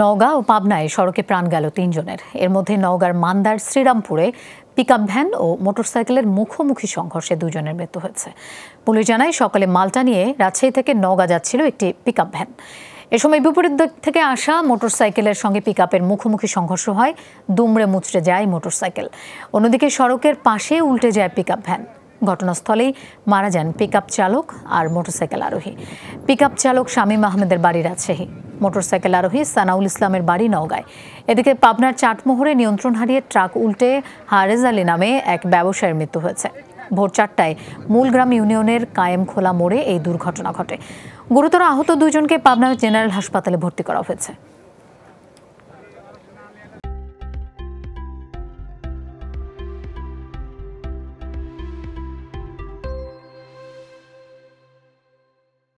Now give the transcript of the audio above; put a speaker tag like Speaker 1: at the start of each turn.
Speaker 1: নওগাঁ ও পাবনায় সড়কে প্রাণ গেল তিনজনের এর মধ্যে নওগাঁর মান্দার শ্রীরামপুরে পিকআপ ভ্যান ও মোটরসাইকেলের মুখোমুখি সংঘর্ষে দুজনের মৃত্যু হয়েছে পুলিশ জানায় সকালে মালটা নিয়ে রাজশাহী থেকে নওগাঁ যাচ্ছিল একটি পিকআপ ভ্যান এ সময় বিপরীত দিক থেকে আসা মোটরসাইকেলের সঙ্গে পিকআপের মুখোমুখি সংঘর্ষ হয় দুমড়ে মুচড়ে যায় মোটরসাইকেল অন্যদিকে সড়কের পাশে উল্টে যায় পিকআপ ভ্যান ঘটনাস্থলেই মারা যান পিকআপ চালক আর মোটরসাইকেল আরোহী পিকআপ চালক শামীম আহমেদের বাড়ি রাজশাহী মোটরসাইকেল আরোহী সানাউল ইসলামের বাড়ি নওগায় এদিকে পাবনার চাটমোহরে নিয়ন্ত্রণ হারিয়ে ট্রাক উল্টে হারেজ আলী নামে এক ব্যবসায়ীর মৃত্যু হয়েছে ভোর চারটায় মূলগ্রাম ইউনিয়নের কায়েম খোলা মোড়ে এই দুর্ঘটনা ঘটে গুরুতর আহত দুইজনকে পাবনা জেনারেল হাসপাতালে ভর্তি করা হয়েছে